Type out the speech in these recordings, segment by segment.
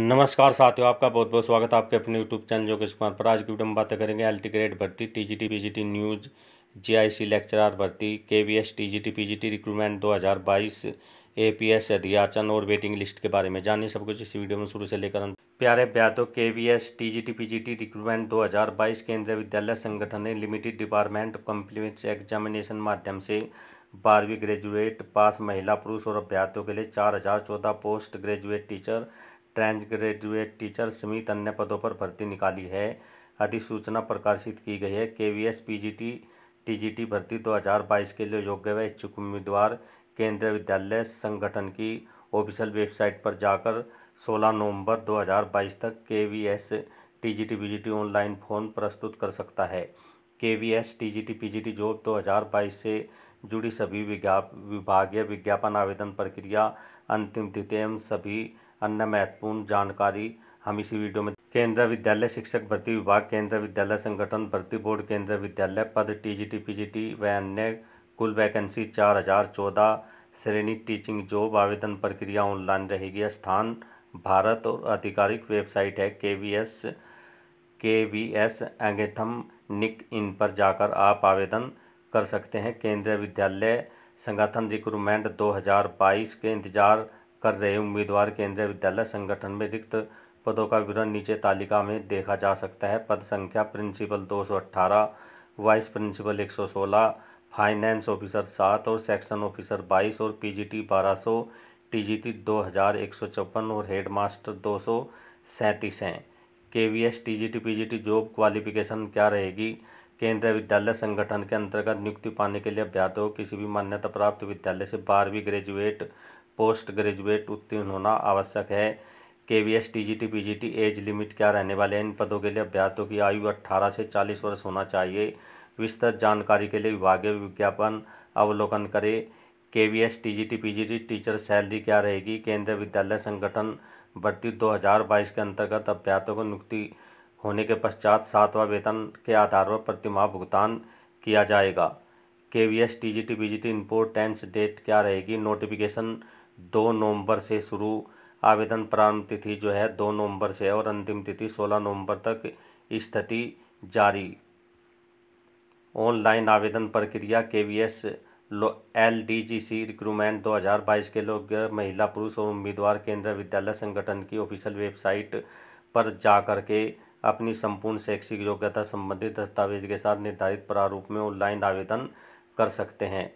नमस्कार साथियों आपका बहुत बहुत स्वागत है आपके अपने यूट्यूब चैनल जोगेश कुमार पर आज की वीडियो में बातें करेंगे एल टी ग्रेड भर्ती T G T P G T news J I C lecturer भर्ती K V S T G T P G T recruitment दो हज़ार बाईस ए पी एस अधियाचन और वेटिंग लिस्ट के बारे में जानिए सब कुछ इस वीडियो में शुरू से लेकर प्यारे ब्यातो K V S T G T P G T recruitment दो हज़ार बाईस केंद्रीय विद्यालय संगठन ने लिमिटेड डिपार्टमेंट कम्प्लीमेंट्स एग्जामिनेशन माध्यम से बारहवीं ग्रेजुएट पास महिला पुरुष और अभ्यार्थियों के लिए चार हज़ार चौदह post graduate teacher trained graduate teacher समेत अन्य पदों पर भर्ती निकाली है अधिसूचना प्रकाशित की गई है K V S P G T T G T भर्ती दो हज़ार बाईस के लिए योग्य व इच्छुक उम्मीदवार केंद्रीय विद्यालय संगठन की ऑफिशियल वेबसाइट पर जाकर 16 नवंबर 2022 तक K V S T G T P G T online form प्रस्तुत कर सकता है K V S T G T P G T job दो हज़ार बाईस से जुड़ी सभी विज्ञाप विभागीय विज्ञापन आवेदन प्रक्रिया अंतिम तिथि एवं सभी अन्य महत्वपूर्ण जानकारी हम इसी वीडियो में केंद्रीय विद्यालय शिक्षक भर्ती विभाग केंद्रीय विद्यालय संगठन भर्ती बोर्ड केंद्रीय विद्यालय पद टीजीटी पीजीटी व अन्य कुल वैकेंसी चार हजार चौदह श्रेणी टीचिंग जॉब आवेदन प्रक्रिया ऑनलाइन रहेगी स्थान भारत और आधिकारिक वेबसाइट है K V S K V S एंगेथम निक इन पर जाकर आप आवेदन कर सकते हैं केंद्रीय विद्यालय संगठन रिक्रूटमेंट बाईस के इंतजार कर रहे उम्मीदवार केंद्रीय विद्यालय संगठन में रिक्त पदों का विवरण नीचे तालिका में देखा जा सकता है पद संख्या principal 218, vice principal 116, finance officer सात और सेक्शन ऑफिसर बाईस और पीजीटी 1200, टीजीटी 2154 और दो सौ दो हैं K V S T G T P G T job qualification क्या रहेगी केंद्रीय विद्यालय संगठन के अंतर्गत नियुक्ति पाने के लिए अभ्यार्थी किसी भी मान्यता प्राप्त विद्यालय से बारहवीं ग्रेजुएट पोस्ट ग्रेजुएट उत्तीर्ण होना आवश्यक है K V S T G T P G T age limit क्या रहने वाले हैं इन पदों के लिए अभ्यर्थियों की आयु अट्ठारह से चालीस वर्ष होना चाहिए विस्तृत जानकारी के लिए विभागीय विज्ञापन अवलोकन करें K V S T G T P G T teacher salary क्या रहेगी केंद्रीय विद्यालय संगठन भर्ती दो हज़ार बाईस के अंतर्गत अभ्यर्थियों को नियुक्ति होने के पश्चात सातवां वेतन के आधार पर प्रतिमाह भुगतान किया जाएगा K V S T G T P G T importance date क्या रहेगी नोटिफिकेशन दो नवंबर से शुरू आवेदन प्रारंभ तिथि जो है दो नवंबर से और अंतिम तिथि सोलह नवंबर तक स्थिति जारी ऑनलाइन आवेदन प्रक्रिया के वी एस लो L D G C recruitment दो हज़ार बाईस के लोग महिला पुरुष और उम्मीदवार केंद्रीय विद्यालय संगठन की ऑफिशियल वेबसाइट पर जाकर के अपनी संपूर्ण शैक्षिक योग्यता संबंधित दस्तावेज के साथ निर्धारित प्रारूप में ऑनलाइन आवेदन कर सकते हैं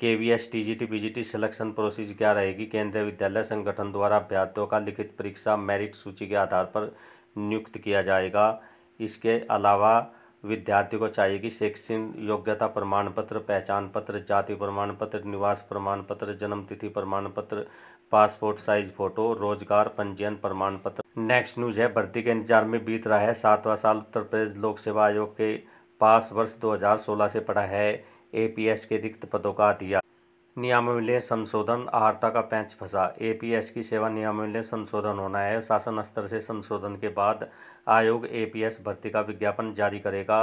K V S T G T B G T selection process क्या रहेगी केंद्रीय विद्यालय संगठन द्वारा अभ्यर्थियों का लिखित परीक्षा मेरिट सूची के आधार पर नियुक्त किया जाएगा इसके अलावा विद्यार्थी को चाहिए कि शैक्षणिक योग्यता प्रमाण पत्र पहचान पत्र जाति प्रमाण पत्र निवास प्रमाण पत्र जन्म तिथि प्रमाण पत्र पासपोर्ट साइज फोटो रोजगार पंजीयन प्रमाण पत्र नेक्स्ट न्यूज है भर्ती के इंतजार में बीत रहा है सातवां साल उत्तर प्रदेश लोक सेवा आयोग के पास वर्ष 2016 से पढ़ा है एपीएस के रिक्त पदों का दिया नियमावली संशोधन आहारता का पैंच फंसा एपीएस की सेवा नियमावली संशोधन होना है शासन स्तर से संशोधन के बाद आयोग एपीएस भर्ती का विज्ञापन जारी करेगा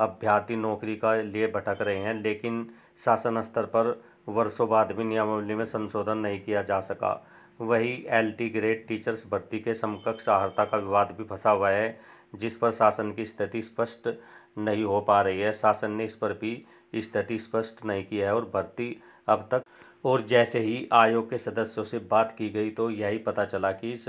अभ्यर्थी नौकरी का लिए भटक रहे हैं लेकिन शासन स्तर पर वर्षों बाद भी नियमावली में संशोधन नहीं किया जा सका वही एलटी ग्रेड टीचर्स भर्ती के समकक्ष आहारता का विवाद भी फंसा हुआ है जिस पर शासन की स्थिति स्पष्ट नहीं हो पा रही है शासन ने इस पर भी स्थिति स्पष्ट नहीं की है और भर्ती अब तक और जैसे ही आयोग के सदस्यों से बात की गई तो यही पता चला कि इस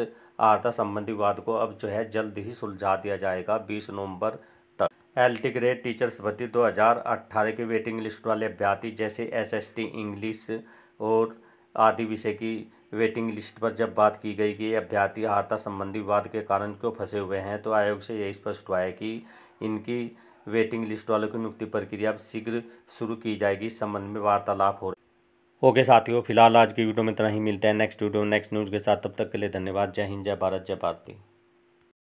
आर्था संबंधी वाद को अब जो है जल्द ही सुलझा दिया जाएगा बीस नवंबर तक एल टी ग्रेड टीचर्स भर्ती 2018 के वेटिंग लिस्ट वाले अभ्यर्थी जैसे एसएसटी इंग्लिश और आदि विषय की वेटिंग लिस्ट पर जब बात की गई कि अभ्यर्थी आर्था संबंधी वाद के कारण क्यों फंसे हुए हैं तो आयोग से यही स्पष्ट हुआ है कि इनकी वेटिंग लिस्ट वालों की नियुक्ति प्रक्रिया अब शीघ्र शुरू की जाएगी इस संबंध में वार्तालाप हो ओके साथियों फिलहाल आज की वीडियो में इतना ही मिलता है नेक्स्ट वीडियो नेक्स्ट न्यूज़ के साथ तब तक के लिए धन्यवाद जय हिंद जय भारत जय भारती